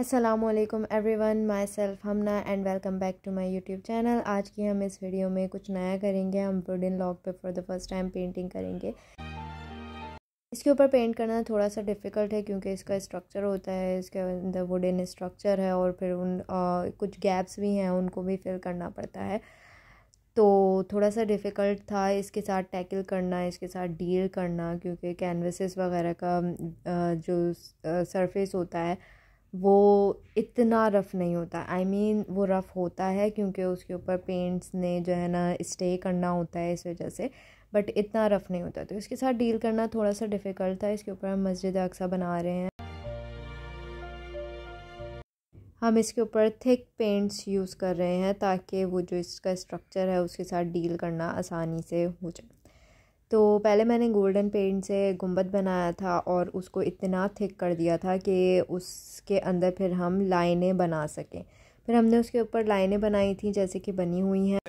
Aslam everyone myself Hamna and welcome back to my YouTube channel आज की हम इस वीडियो में कुछ नया करेंगे हम वुडन लॉग पे for the first time painting करेंगे इसके ऊपर पेंट करना थोड़ा सा डिफ़िकल्ट है क्योंकि इसका स्ट्रक्चर होता है इसके अंदर वुडन स्ट्रक्चर है और फिर उन आ, कुछ गैप्स भी हैं उनको भी फिल करना पड़ता है तो थोड़ा सा डिफ़िकल्ट था इसके साथ टैकल करना इसके साथ डील करना क्योंकि कैनवसेस वगैरह का जो सरफेस होता है वो इतना रफ़ नहीं होता आई I मीन mean, वो रफ़ होता है क्योंकि उसके ऊपर पेंट्स ने जो है ना स्टे करना होता है इस वजह से बट इतना रफ़ नहीं होता तो इसके साथ डील करना थोड़ा सा डिफ़िकल्ट था इसके ऊपर हम मस्जिद अक्सा बना रहे हैं हम इसके ऊपर थिक पेंट्स यूज़ कर रहे हैं ताकि वो जो इसका स्ट्रक्चर है उसके साथ डील करना आसानी से हो जाए तो पहले मैंने गोल्डन पेंट से गुंबद बनाया था और उसको इतना थिक कर दिया था कि उसके अंदर फिर हम लाइनें बना सकें फिर हमने उसके ऊपर लाइनें बनाई थी जैसे कि बनी हुई हैं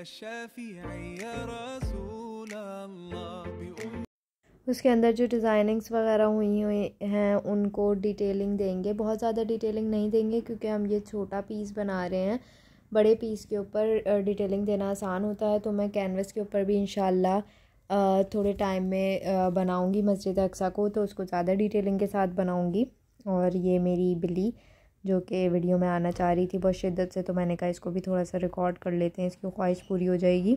उसके अंदर जो डिज़ाइनिंग्स वगैरह हुई हुई हैं उनको डिटेलिंग देंगे बहुत ज़्यादा डिटेलिंग नहीं देंगे क्योंकि हम ये छोटा पीस बना रहे हैं बड़े पीस के ऊपर डिटेलिंग देना आसान होता है तो मैं कैनवस के ऊपर भी इन थोड़े टाइम में बनाऊँगी मस्जिद अक्सा को तो उसको ज़्यादा डिटेलिंग के साथ बनाऊँगी और ये मेरी बिल्ली जो कि वीडियो में आना चाह रही थी बहुत शिद्दत से तो मैंने कहा इसको भी थोड़ा सा रिकॉर्ड कर लेते हैं इसकी ख्वाहिश पूरी हो जाएगी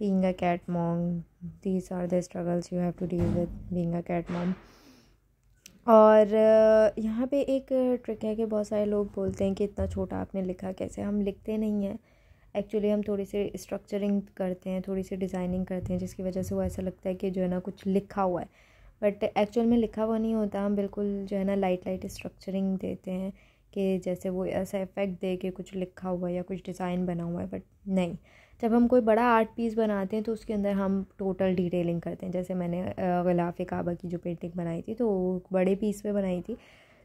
being a cat mom these are the struggles you have to deal with being a cat mom और यहाँ पे एक ट्रिक है कि बहुत सारे लोग बोलते हैं कि इतना छोटा आपने लिखा कैसे हम लिखते नहीं हैं एक्चुअली हम थोड़ी सी स्ट्रक्चरिंग करते हैं थोड़ी सी डिज़ाइनिंग करते हैं जिसकी वजह से वो ऐसा लगता है कि जो है ना कुछ लिखा हुआ है बट एक्चुअल में लिखा हुआ नहीं होता हम बिल्कुल जो है ना लाइट लाइट स्ट्रक्चरिंग देते हैं कि जैसे वो ऐसा इफ़ेक्ट दे के कुछ लिखा हुआ है या कुछ डिज़ाइन बना हुआ है बट नहीं जब हम कोई बड़ा आर्ट पीस बनाते हैं तो उसके अंदर हम टोटल डिटेलिंग करते हैं जैसे मैंने गलाफ काबा की जो पेंटिंग बनाई थी तो बड़े पीस पे बनाई थी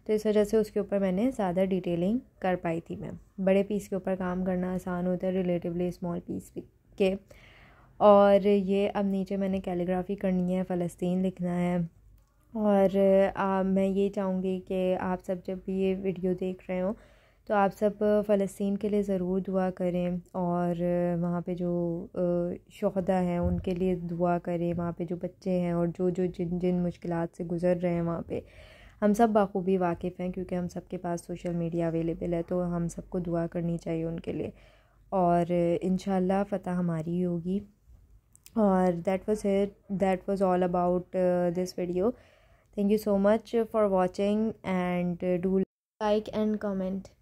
तो इस वजह से उसके ऊपर मैंने ज़्यादा डिटेलिंग कर पाई थी मैं बड़े पीस के ऊपर काम करना आसान होता है रिलेटिवली स्मॉल पीस के और ये अब नीचे मैंने कैलीग्राफी करनी है फ़लस्तीन लिखना है और आ, मैं ये चाहूँगी कि आप सब जब भी ये वीडियो देख रहे हो तो आप सब फ़लस्तीन के लिए ज़रूर दुआ करें और वहाँ पे जो शहदा हैं उनके लिए दुआ करें वहाँ पे जो बच्चे हैं और जो जो जिन जिन मुश्किल से गुज़र रहे हैं वहाँ पे हम सब बाखूबी वाकिफ़ हैं क्योंकि हम सब के पास सोशल मीडिया अवेलेबल है तो हम सबको दुआ करनी चाहिए उनके लिए और इन फ़तह हमारी ही होगी और that was it that was all about this video thank you so much for watching and do like and comment